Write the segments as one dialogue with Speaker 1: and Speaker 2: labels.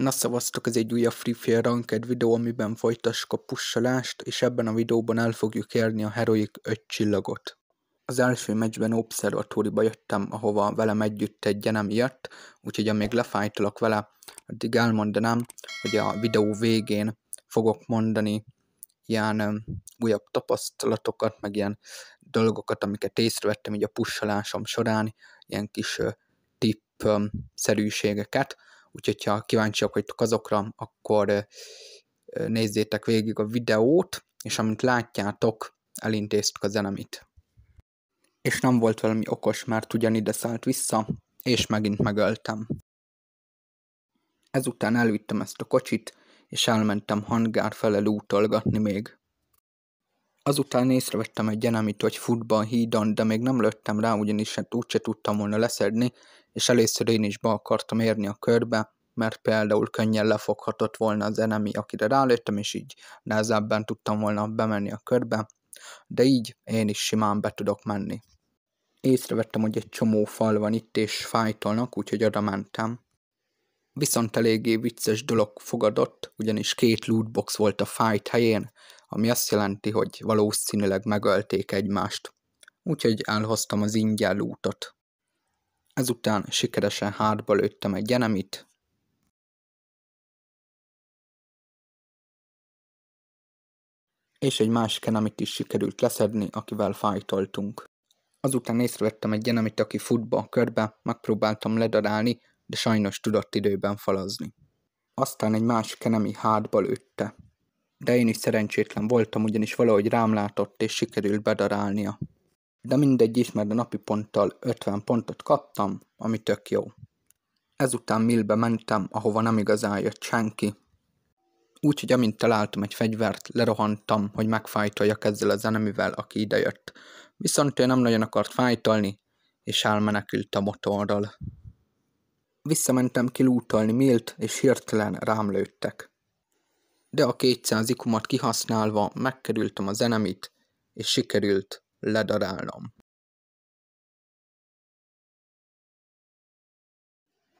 Speaker 1: Na szavaztok, ez egy újabb Free Fire Ranked videó, amiben folytassuk a pussolást, és ebben a videóban el fogjuk érni a Heroic 5 csillagot. Az első meccsben obszervatóriba jöttem, ahova velem együtt egy nem jött, úgyhogy amíg lefájtolok vele, addig elmondanám, hogy a videó végén fogok mondani ilyen újabb tapasztalatokat, meg ilyen dolgokat, amiket észrevettem így a pussolásom során, ilyen kis uh, tipp um, szerűségeket, úgyhogy ha kíváncsiak vagytok azokra, akkor nézzétek végig a videót, és amint látjátok, elintéztük a zenemit. És nem volt valami okos, mert ugyanide ide szállt vissza, és megint megöltem. Ezután elvittem ezt a kocsit, és elmentem hangár felel útolgatni még. Azután észrevettem egy gyenemit, hogy hídon, de még nem lőttem rá, ugyanis hát úgyse tudtam volna leszedni, és először én is be akartam érni a körbe, mert például könnyen lefoghatott volna az enemi, akire rálőttem, és így nehezebben tudtam volna bemenni a körbe, de így én is simán be tudok menni. Észrevettem, hogy egy csomó fal van itt, és fájtolnak, úgyhogy oda mentem. Viszont eléggé vicces dolog fogadott, ugyanis két lootbox volt a fájt helyén, ami azt jelenti, hogy valószínűleg megölték egymást. Úgyhogy elhoztam az ingyen lootot. Ezután sikeresen hátba lőttem egy enemit, és egy másik enemit is sikerült leszedni, akivel fájtoltunk. Azután észrevettem egy enemit, aki futba a körbe, megpróbáltam ledarálni, de sajnos tudott időben falazni. Aztán egy másik enemi hátba lőtte. De én is szerencsétlen voltam, ugyanis valahogy rám látott, és sikerült bedarálnia de mindegy is, mert a napi ponttal 50 pontot kaptam, ami tök jó. Ezután Millbe mentem, ahova nem igazán jött senki. Úgyhogy amint találtam egy fegyvert, lerohantam, hogy megfájtoljak ezzel a zeneművel, aki idejött. Viszont ő nem nagyon akart fájtolni, és elmenekült a motorral. Visszamentem kilútolni Milt, és hirtelen rám lőttek. De a 200 ikumat kihasználva megkerültem a zenemit, és sikerült ledarálnom.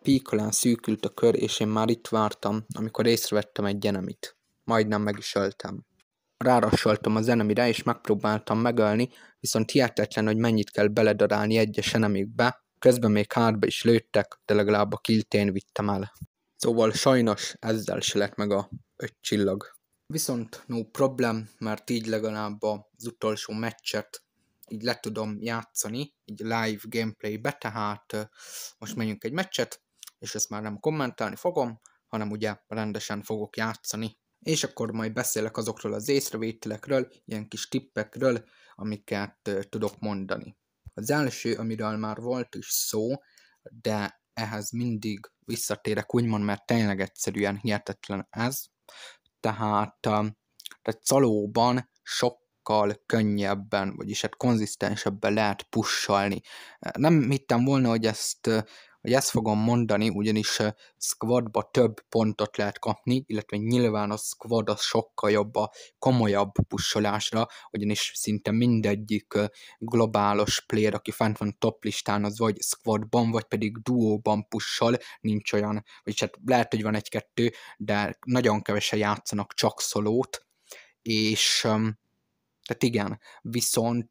Speaker 1: Píkolán szűkült a kör, és én már itt vártam, amikor észrevettem egy enemit. Majdnem meg is öltem. Rárassoltam az enemire, és megpróbáltam megölni, viszont hihetetlen, hogy mennyit kell beledarálni egyes enemikbe, közben még hátba is lőttek, de legalább a kiltén vittem el. Szóval sajnos ezzel se lett meg a öt csillag. Viszont no problem, mert így legalább az utolsó meccset így le tudom játszani, így live gameplaybe, tehát most menjünk egy meccset, és ezt már nem kommentálni fogom, hanem ugye rendesen fogok játszani. És akkor majd beszélek azokról az észrevételekről, ilyen kis tippekről, amiket tudok mondani. Az első, amiről már volt is szó, de ehhez mindig visszatérek, úgymond, mert tényleg egyszerűen hihetetlen ez. Tehát, tehát szalóban sok sokkal könnyebben, vagyis hát konzisztensebben lehet pussalni. Nem hittem volna, hogy ezt hogy ezt fogom mondani, ugyanis eh, squadba több pontot lehet kapni, illetve nyilván a squad az sokkal jobb a komolyabb pussolásra, ugyanis szinte mindegyik eh, globálos player, aki fent van top listán, az vagy squadban, vagy pedig duóban pussol, nincs olyan, vagyis hát lehet, hogy van egy-kettő, de nagyon kevesen játszanak csak szolót, és um, tehát igen, viszont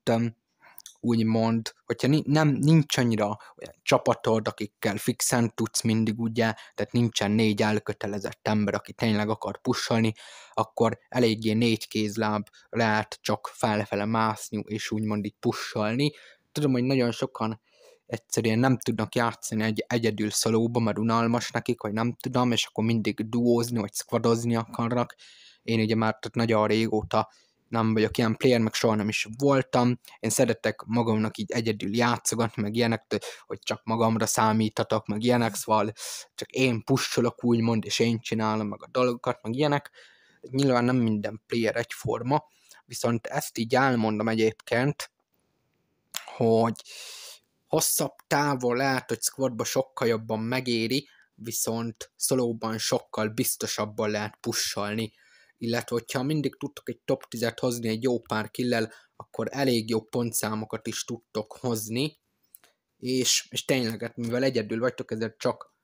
Speaker 1: úgymond, hogyha nem, nincs annyira olyan csapatod, akikkel fixen tudsz mindig, ugye, tehát nincsen négy elkötelezett ember, aki tényleg akar pusolni, akkor eléggé négy kézláb lehet csak felfele mászni, és úgymond így pusolni. Tudom, hogy nagyon sokan egyszerűen nem tudnak játszani egy egyedül szólóba, mert unalmas nekik, vagy nem tudom, és akkor mindig duózni, vagy squadozni akarnak. Én ugye már tehát nagyon régóta nem vagyok ilyen player, meg soha nem is voltam. Én szeretek magamnak így egyedül játszogatni, meg ilyenek, hogy csak magamra számítatok, meg ilyenek, szóval csak én pusolok úgymond, és én csinálom meg a dolgokat, meg ilyenek. Nyilván nem minden player egyforma, viszont ezt így elmondom egyébként, hogy hosszabb távol lehet, hogy squadba sokkal jobban megéri, viszont szolóban sokkal biztosabban lehet pussolni, illetve hogyha mindig tudtok egy top 10-et hozni egy jó pár killel, akkor elég jó pontszámokat is tudtok hozni, és, és tényleg, hát mivel egyedül vagytok, ezért csak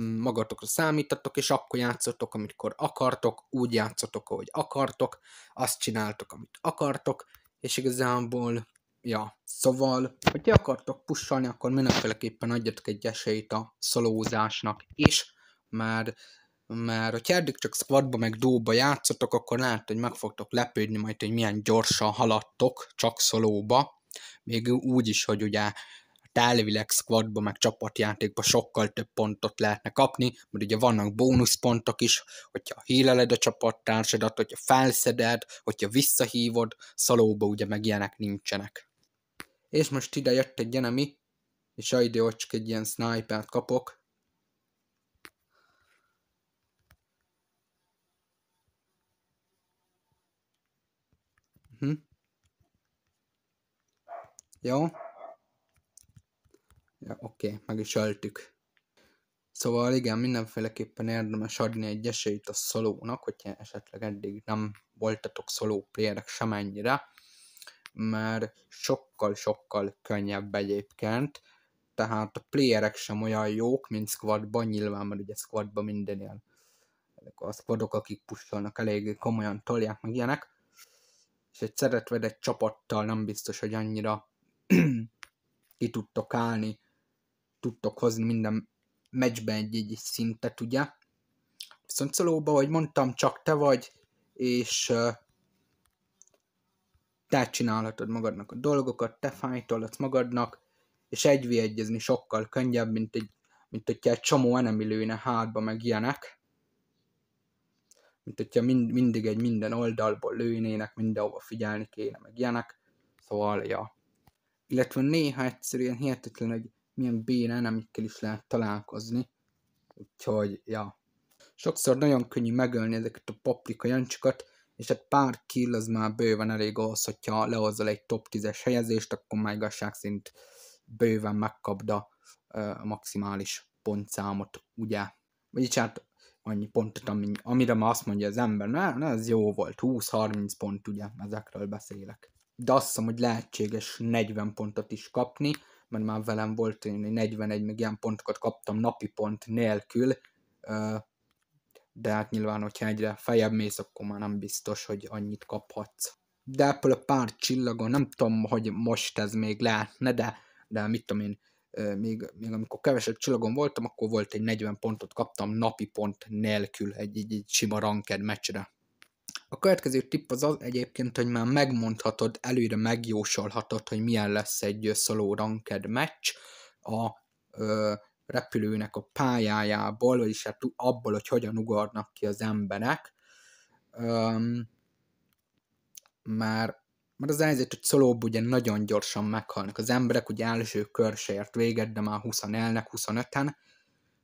Speaker 1: mm, magatokra számítatok, és akkor játszotok, amikor akartok, úgy játszotok, ahogy akartok, azt csináltok, amit akartok, és igazából, ja, szóval, hogyha akartok pusolni, akkor mindenféleképpen adjatok egy esélyt a szolózásnak is, mert mert hogyha eddig csak squadba meg dóba játszotok, akkor lehet, hogy meg fogtok lepődni majd, hogy milyen gyorsan haladtok csak szolóba, még úgy is, hogy ugye hát elvileg squadba, meg csapatjátékba sokkal több pontot lehetne kapni, mert ugye vannak bónuszpontok is, hogyha híleled a csapattársadat, hogyha felszeded, hogyha visszahívod, szalóba ugye meg ilyenek nincsenek. És most ide jött egy enemi, és a idő, egy ilyen snipert kapok, Jó? Ja, oké, okay, meg is öltük. Szóval igen, mindenféleképpen érdemes adni egy esélyt a szolónak, hogyha esetleg eddig nem voltatok szoló playerek semennyire, mert sokkal-sokkal könnyebb egyébként, tehát a playerek sem olyan jók, mint squadban, nyilván, mert ugye squadban minden ilyen a squadok, akik pusztolnak, elég komolyan tolják, meg ilyenek, és egy szeretved egy csapattal nem biztos, hogy annyira ki tudtok állni, tudtok hozni minden meccsben egy-egy szintet, ugye? Viszont szólóban, hogy mondtam, csak te vagy, és uh, te csinálhatod magadnak a dolgokat, te fájtolhatsz magadnak, és egyvégyezni sokkal könnyebb, mint egy mint hogyha egy csomó enemi lőne hátba, meg ilyenek, mint hogyha mind, mindig egy minden oldalból lőnének, mindenhova figyelni kéne, meg ilyenek, szóval, ja illetve néha egyszerűen hihetetlen, hogy milyen bénán, amikkel is lehet találkozni. Úgyhogy, ja. Sokszor nagyon könnyű megölni ezeket a paprika jancsikat, és hát pár kill az már bőven elég ahhoz, hogyha lehozol egy top 10-es helyezést, akkor már igazság szint bőven megkapd a maximális pontszámot, ugye? Vagyis hát annyi pontot, amire már azt mondja az ember, na, na ez jó volt, 20-30 pont, ugye, ezekről beszélek de azt hiszem, hogy lehetséges 40 pontot is kapni, mert már velem volt, én 41 meg ilyen pontokat kaptam napi pont nélkül, de hát nyilván, hogyha egyre feljebb mész, akkor már nem biztos, hogy annyit kaphatsz. De ebből a pár csillagon, nem tudom, hogy most ez még lehetne, de, de mit tudom én, még, még amikor kevesebb csillagon voltam, akkor volt egy 40 pontot kaptam napi pont nélkül egy, egy, egy sima ranked meccsre. A következő tipp az az egyébként, hogy már megmondhatod, előre megjósolhatod, hogy milyen lesz egy szoló ranked meccs a ö, repülőnek a pályájából, vagyis hát abból, hogy hogyan ugarnak ki az emberek. Öm, már mert az helyzet, hogy szolóbb ugye nagyon gyorsan meghalnak az emberek, ugye első kör véget, de már 20 elnek, 25-en,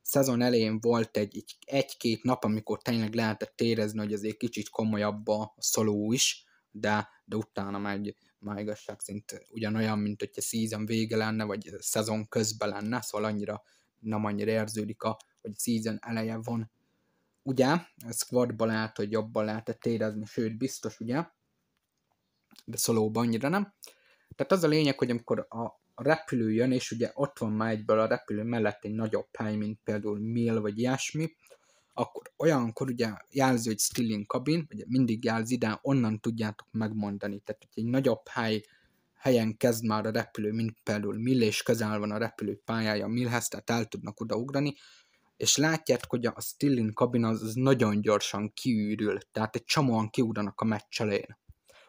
Speaker 1: szezon elején volt egy, egy-két nap, amikor tényleg lehetett érezni, hogy azért kicsit komolyabb a szoló is, de, de utána már, már igazság szint ugyanolyan, mint hogyha season vége lenne, vagy szezon közben lenne, szóval annyira nem annyira érződik, a, hogy season eleje van. Ugye, a squadba lehet, hogy jobban lehetett érezni, sőt, biztos, ugye, de szolóban annyira nem. Tehát az a lényeg, hogy amikor a a repülő jön, és ugye ott van már egyből a repülő mellett egy nagyobb hely, mint például Mill vagy ilyesmi, akkor olyankor ugye jelzi, hogy still in cabin, ugye mindig jelzi, de onnan tudjátok megmondani. Tehát, hogy egy nagyobb hely, helyen kezd már a repülő, mint például Mill, és közel van a repülő pályája Millhez, tehát el tudnak odaugrani, és látjátok, hogy a still in cabin az, az nagyon gyorsan kiürül, tehát egy csomóan kiugranak a meccselén.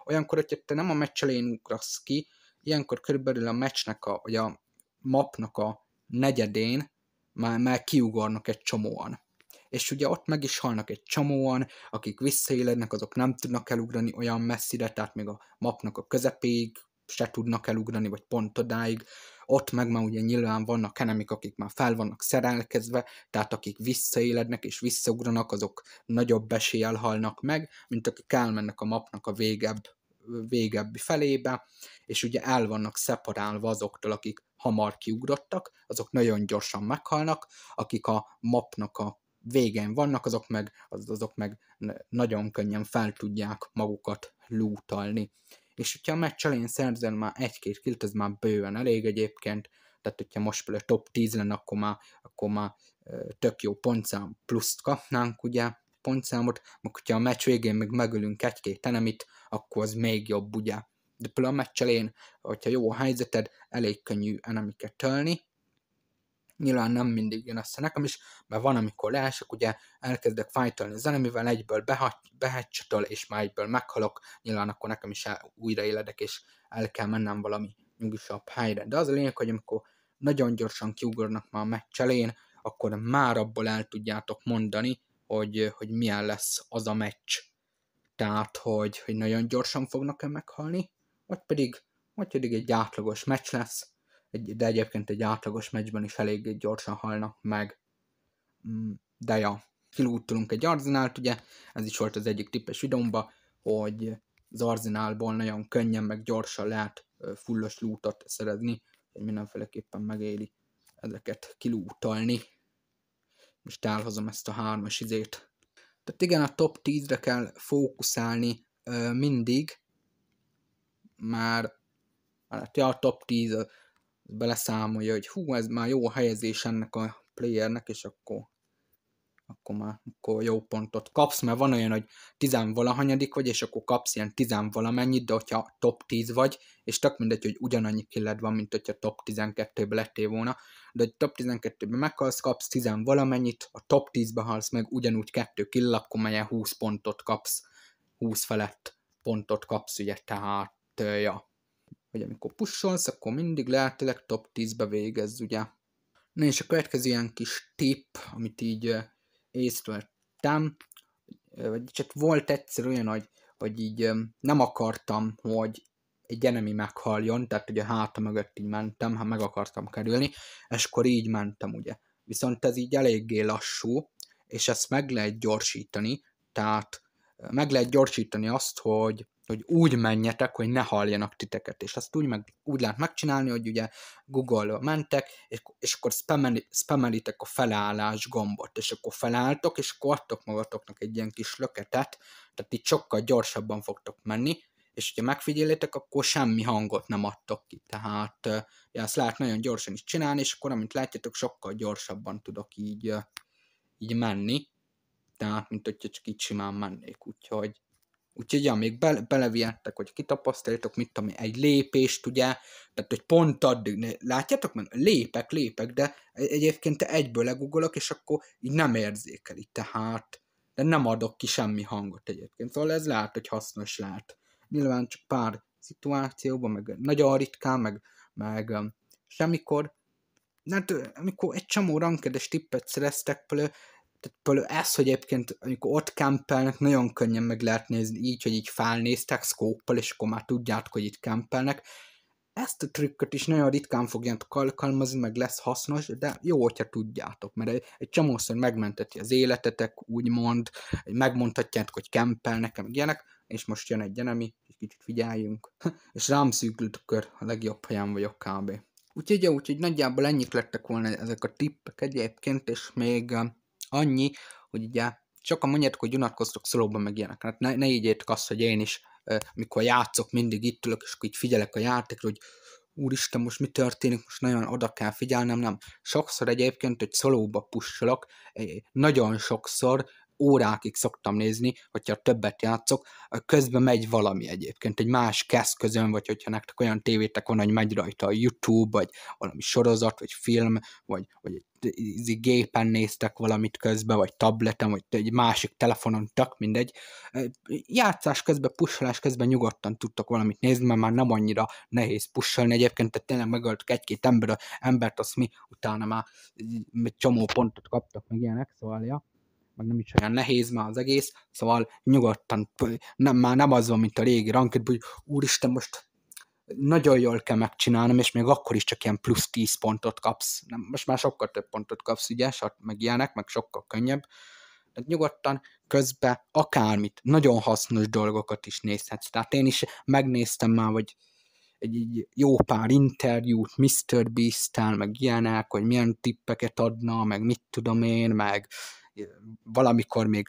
Speaker 1: Olyankor, hogyha te nem a meccselén ugrasz ki, ilyenkor körülbelül a meccsnek, a, vagy a mapnak a negyedén már, már kiugornak egy csomóan. És ugye ott meg is halnak egy csomóan, akik visszaélednek, azok nem tudnak elugrani olyan messzire, tehát még a mapnak a közepéig se tudnak elugrani, vagy pont odáig. Ott meg már ugye nyilván vannak enemik, akik már fel vannak szerelkezve, tehát akik visszaélednek és visszaugranak, azok nagyobb eséllyel halnak meg, mint akik elmennek a mapnak a végebb végebbi felébe, és ugye el vannak szeparálva azoktól, akik hamar kiugrottak, azok nagyon gyorsan meghalnak, akik a mapnak a végén vannak, azok meg, az, azok meg nagyon könnyen fel tudják magukat lútalni. És hogyha a meccs elején szerzel már egy-két kilt, ez már bőven elég egyébként, tehát hogyha most például top 10 lenne, akkor már, akkor már tök jó pontszám pluszt kapnánk, ugye, pontszámot, meg hogyha a meccs végén még megölünk egy-két enemit, akkor az még jobb, ugye. De például a meccs elején, hogyha jó a helyzeted, elég könnyű enemiket tölni, nyilván nem mindig jön össze nekem is, mert van, amikor leesek, ugye elkezdek fájtolni az enemivel, egyből behetcsatol, és már egyből meghalok, nyilván akkor nekem is el, újraéledek, és el kell mennem valami nyugisabb helyre. De az a lényeg, hogy amikor nagyon gyorsan kiugornak már a meccs akkor már abból el tudjátok mondani, hogy, hogy milyen lesz az a meccs. Tehát, hogy, hogy nagyon gyorsan fognak-e meghalni, vagy pedig, vagy pedig egy átlagos meccs lesz, de egyébként egy átlagos meccsben is elég gyorsan halnak meg. Mm, de ja, kilúttulunk egy arzenált, ugye, ez is volt az egyik tippes videómba, hogy az arzenálból nagyon könnyen, meg gyorsan lehet fullos lútot szerezni, hogy mindenféleképpen megéri ezeket kilútolni most elhozom ezt a hármas izét. Tehát igen, a top 10-re kell fókuszálni ö, mindig, már hát ja, a top 10 beleszámolja, hogy hú, ez már jó helyezés ennek a playernek, és akkor akkor már akkor jó pontot kapsz, mert van olyan, hogy tizenvalahanyadik vagy, és akkor kapsz ilyen tizenvalamennyit, de hogyha top 10 vagy, és tök mindegy, hogy ugyanannyi killed van, mint hogyha top 12-ben lettél volna, de hogy top 12-ben meghalsz, kapsz tizenvalamennyit, a top 10 ben halsz meg ugyanúgy kettő kill, akkor melyen 20 pontot kapsz, 20 felett pontot kapsz, ugye, tehát, ja. Hogy amikor pusolsz, akkor mindig lehetőleg top 10-be végezz, ugye. Na és a következő ilyen kis tip, amit így észrevettem, vagy csak volt egyszer olyan, hogy, hogy így nem akartam, hogy egy enemi meghaljon, tehát ugye háta mögött így mentem, ha meg akartam kerülni, és akkor így mentem, ugye. Viszont ez így eléggé lassú, és ezt meg lehet gyorsítani, tehát meg lehet gyorsítani azt, hogy hogy úgy menjetek, hogy ne halljanak titeket. És azt úgy, meg, úgy lehet megcsinálni, hogy ugye google mentek, és, és akkor spamelitek a felállás gombot, és akkor felálltok, és akkor adtok magatoknak egy ilyen kis löketet, tehát itt sokkal gyorsabban fogtok menni, és hogyha megfigyelitek, akkor semmi hangot nem adtok ki. Tehát ja, ezt lehet nagyon gyorsan is csinálni, és akkor, amint látjátok, sokkal gyorsabban tudok így, így menni, tehát mint hogyha csak így simán mennék, úgyhogy Úgyhogy ja, még bele, belevihettek, hogy kitapasztaljátok, mit tudom, egy lépést, ugye, tehát hogy pont addig, látjátok, mert lépek, lépek, de e-, egyébként egyből legugolok, és akkor így nem érzékeli, tehát de nem adok ki semmi hangot egyébként. Szóval ez lehet, hogy hasznos lehet. Nyilván csak pár szituációban, meg nagyon ritkán, meg, meg semmikor, mert hát, amikor egy csomó rankedes tippet szereztek, például tehát például ez, hogy egyébként amikor ott kempelnek, nagyon könnyen meg lehet nézni így, hogy így felnéztek szkóppal, és akkor már tudjátok, hogy itt kempelnek. Ezt a trükköt is nagyon ritkán fogjátok alkalmazni, meg lesz hasznos, de jó, hogyha tudjátok, mert egy, egy csomószor megmenteti az életetek, úgymond, megmondhatjátok, hogy kempelnek, meg ilyenek, és most jön egy enemi, egy kicsit figyeljünk, és rám szűkült a kör, a legjobb helyen vagyok kb. Úgyhogy, jó, úgyhogy nagyjából ennyit lettek volna ezek a tippek egyébként, és még annyi, hogy ugye sokan mondjátok, hogy unatkoztok szolóban meg ilyenek. Hát ne, ne így értek azt, hogy én is, mikor játszok, mindig itt ülök, és akkor így figyelek a játékra, hogy úristen, most mi történik, most nagyon oda kell figyelnem, nem. Sokszor egyébként, hogy szolóba pussolok, eh, nagyon sokszor órákig szoktam nézni, hogyha többet játszok, közben megy valami egyébként, egy más keszközön, vagy hogyha nektek olyan tévétek van, hogy megy rajta a YouTube, vagy valami sorozat, vagy film, vagy, vagy egy gépen néztek valamit közben, vagy tableten, vagy egy másik telefonon, tak mindegy. Játszás közben, pusolás közben nyugodtan tudtok valamit nézni, mert már nem annyira nehéz pusolni. Egyébként tehát tényleg megöltök egy-két ember, embert, azt mi utána már csomó pontot kaptak, meg ilyenek, szóval ja meg nem is olyan nehéz már az egész, szóval nyugodtan, nem, már nem van, mint a régi ranked, hogy úristen, most nagyon jól kell megcsinálnom, és még akkor is csak ilyen plusz 10 pontot kapsz. Nem, most már sokkal több pontot kapsz, ugye, meg ilyenek, meg sokkal könnyebb. Tehát nyugodtan közben akármit, nagyon hasznos dolgokat is nézhetsz. Tehát én is megnéztem már, hogy egy, egy jó pár interjút Mr. Beast-tel, meg ilyenek, hogy milyen tippeket adna, meg mit tudom én, meg valamikor még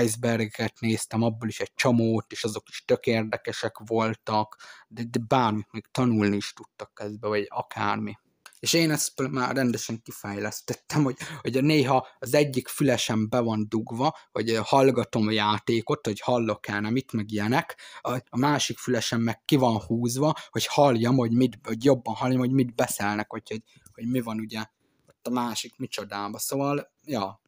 Speaker 1: icebergeket néztem, abból is egy csomót, és azok is tök érdekesek voltak, de, de bármit még tanulni is tudtak közben, vagy akármi. És én ezt már rendesen kifejlesztettem, hogy, hogy néha az egyik fülesem be van dugva, hogy hallgatom a játékot, hogy hallok-e nem itt, meg ilyenek, a, a másik fülesem meg ki van húzva, hogy halljam, hogy, mit, hogy jobban halljam, hogy mit beszélnek, hogy, hogy, hogy mi van ugye ott a másik micsodába. Szóval ja.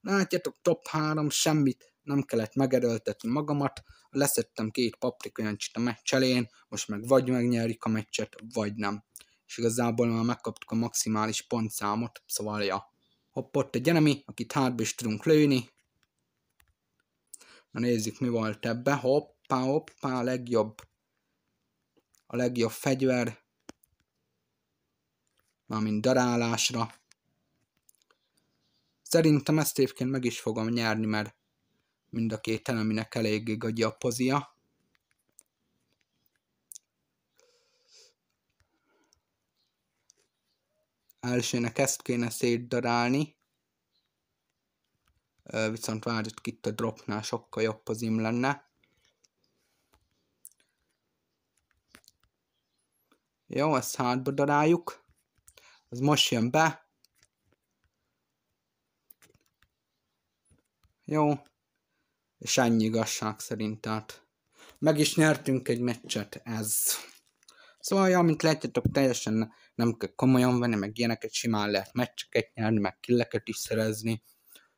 Speaker 1: Látjátok, top 3, semmit nem kellett megerőltetni magamat, leszettem két paprikajancsit a meccs elén, most meg vagy megnyerik a meccset, vagy nem. És igazából már megkaptuk a maximális pontszámot, szóval ja. Hopp, ott egy enemy, akit hátba is tudunk lőni. Na nézzük, mi volt ebbe. Hoppá, hoppá, a legjobb. A legjobb fegyver. Mármint darálásra. Szerintem ezt évként meg is fogom nyerni, mert mind a két eleminek eléggé gagyi a pozia. Elsőnek ezt kéne szétdarálni. Viszont várjuk itt a dropnál sokkal jobb pozim lenne. Jó, ezt hátba daráljuk. Az most jön be. Jó? És ennyi igazság szerint, tehát meg is nyertünk egy meccset, ez. Szóval, ja, mint látjátok, teljesen nem kell komolyan venni, meg ilyeneket simán lehet meccseket nyerni, meg killeket is szerezni.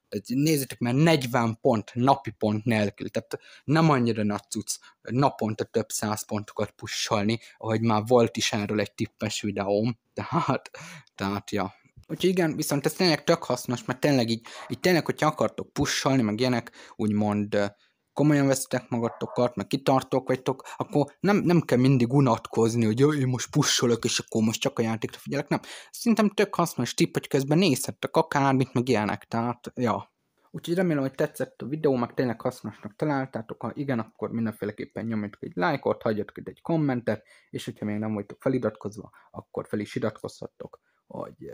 Speaker 1: Tehát nézzétek, mert 40 pont napi pont nélkül, tehát nem annyira nagy cucc naponta több száz pontokat pussolni, ahogy már volt is erről egy tippes videóm, tehát, tehát ja. Úgyhogy igen, viszont ez tényleg tök hasznos, mert tényleg így, így tényleg, hogyha akartok pusholni, meg ilyenek, úgymond komolyan veszitek magatokat, meg kitartók vagytok, akkor nem, nem kell mindig unatkozni, hogy jaj, én most pussolok, és akkor most csak a játékra figyelek, nem. Szerintem tök hasznos tipp, hogy közben nézhettek akármit, meg ilyenek, tehát, ja. Úgyhogy remélem, hogy tetszett a videó, meg tényleg hasznosnak találtátok, ha igen, akkor mindenféleképpen nyomjatok egy lájkot, hagyjatok itt egy kommentet, és hogyha még nem vagytok feliratkozva, akkor fel is iratkozhattok, hogy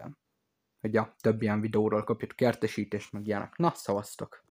Speaker 1: hogy a több ilyen videóról kapjuk értesítést, meg ilyenek. Na, szavaztok!